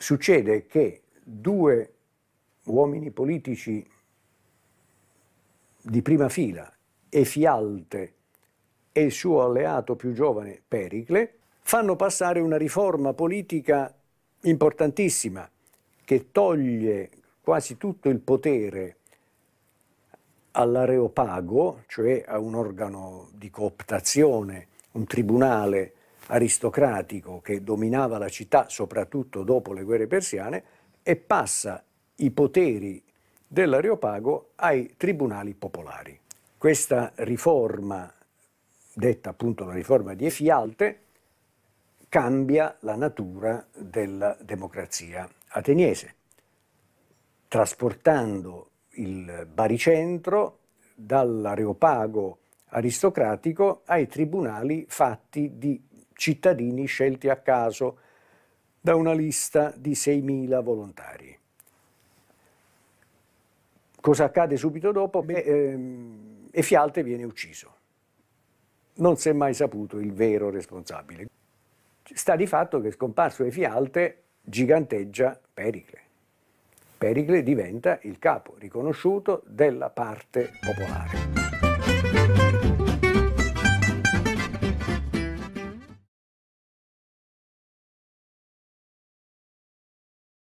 succede che due uomini politici di prima fila, Efialte e il suo alleato più giovane Pericle, fanno passare una riforma politica importantissima che toglie quasi tutto il potere all'areopago, cioè a un organo di cooptazione, un tribunale aristocratico che dominava la città soprattutto dopo le guerre persiane e passa i poteri dell'Areopago ai tribunali popolari. Questa riforma, detta appunto la riforma di Efialte, cambia la natura della democrazia ateniese, trasportando il baricentro dall'areopago aristocratico ai tribunali fatti di cittadini scelti a caso da una lista di 6.000 volontari. Cosa accade subito dopo? Beh, ehm, Efialte viene ucciso. Non si è mai saputo il vero responsabile. Sta di fatto che scomparso Efialte giganteggia Pericle. Pericle diventa il capo riconosciuto della parte popolare.